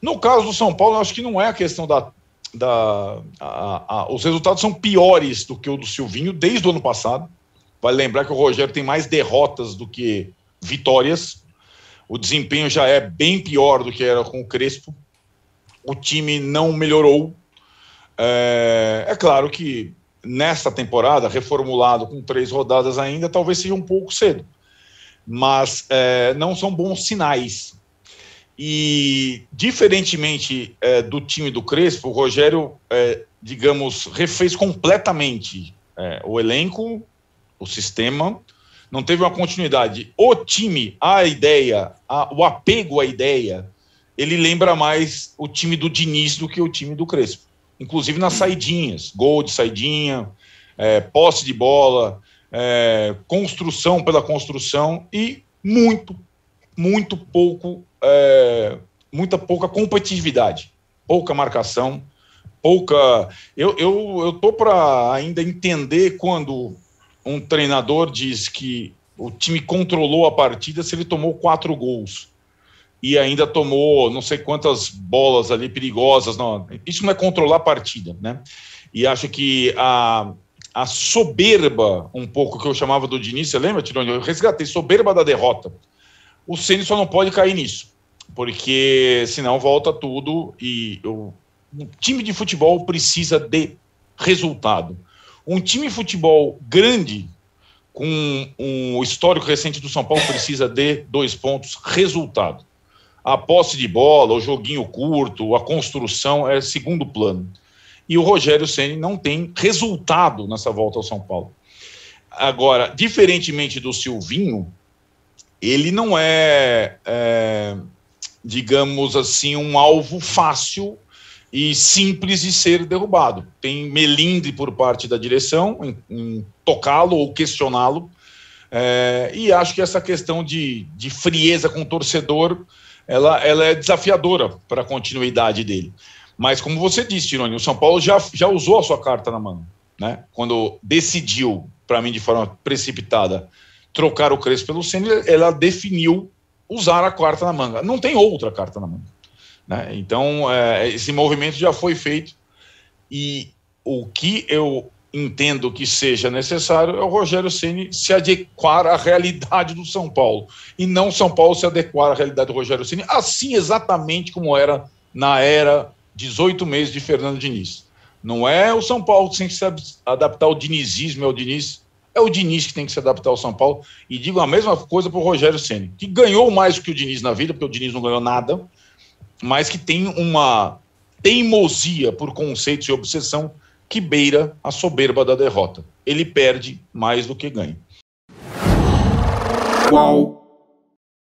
No caso do São Paulo, acho que não é a questão da. da a, a, os resultados são piores do que o do Silvinho desde o ano passado. Vale lembrar que o Rogério tem mais derrotas do que vitórias. O desempenho já é bem pior do que era com o Crespo. O time não melhorou. É, é claro que nesta temporada, reformulado com três rodadas ainda, talvez seja um pouco cedo. Mas é, não são bons sinais e, diferentemente é, do time do Crespo, o Rogério, é, digamos, refez completamente é, o elenco, o sistema, não teve uma continuidade. O time, a ideia, a, o apego à ideia, ele lembra mais o time do Diniz do que o time do Crespo. Inclusive nas saidinhas, gol de saidinha, é, posse de bola, é, construção pela construção e muito muito pouco, é, muita pouca competitividade, pouca marcação, pouca. Eu eu, eu tô para ainda entender quando um treinador diz que o time controlou a partida se ele tomou quatro gols e ainda tomou não sei quantas bolas ali perigosas. Não. Isso não é controlar a partida, né? E acho que a, a soberba, um pouco que eu chamava do Diniz, você lembra, Tironi? Eu resgatei soberba da derrota. O Ceni só não pode cair nisso, porque senão volta tudo e o, o time de futebol precisa de resultado. Um time de futebol grande, com um histórico recente do São Paulo, precisa de dois pontos: resultado. A posse de bola, o joguinho curto, a construção é segundo plano. E o Rogério Ceni não tem resultado nessa volta ao São Paulo. Agora, diferentemente do Silvinho, ele não é, é, digamos assim, um alvo fácil e simples de ser derrubado. Tem melindre por parte da direção em, em tocá-lo ou questioná-lo. É, e acho que essa questão de, de frieza com o torcedor ela, ela é desafiadora para a continuidade dele. Mas, como você disse, Tironi, o São Paulo já, já usou a sua carta na mão, né? Quando decidiu, para mim, de forma precipitada, trocar o Crespo pelo Ceni, ela definiu usar a quarta na manga. Não tem outra carta na manga. Né? Então, é, esse movimento já foi feito e o que eu entendo que seja necessário é o Rogério Ceni se adequar à realidade do São Paulo e não São Paulo se adequar à realidade do Rogério Ceni, assim exatamente como era na era 18 meses de Fernando Diniz. Não é o São Paulo que tem que se adaptar ao dinizismo, ao Diniz, é o Diniz que tem que se adaptar ao São Paulo. E digo a mesma coisa para o Rogério Ceni, que ganhou mais que o Diniz na vida, porque o Diniz não ganhou nada, mas que tem uma teimosia por conceitos e obsessão que beira a soberba da derrota. Ele perde mais do que ganha. Qual